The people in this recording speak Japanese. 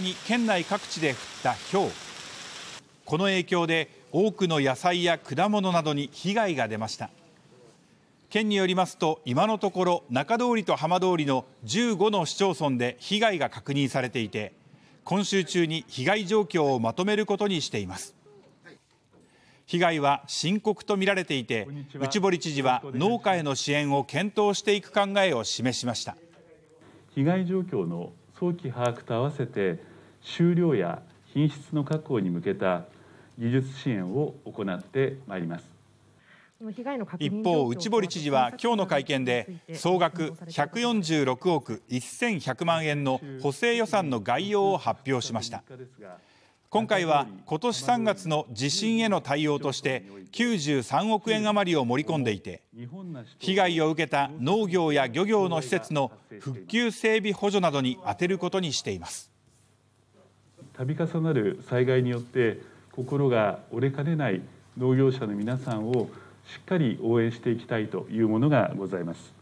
日に県内各地で降った雹この影響で多くの野菜や果物などに被害が出ました県によりますと今のところ中通りと浜通りの15の市町村で被害が確認されていて今週中に被害状況をまとめることにしています被害は深刻とみられていて内堀知事は農家への支援を検討していく考えを示しました被害状況の早期把握と合わせて収量や品質の確保に向けた技術支援を行ってまいります一方、内堀知事は今日の会見で総額146億1100万円の補正予算の概要を発表しました。今回は今年3月の地震への対応として93億円余りを盛り込んでいて被害を受けた農業や漁業の施設の復旧整備補助などに充てることにしています度重なる災害によって心が折れかねない農業者の皆さんをしっかり応援していきたいというものがございます。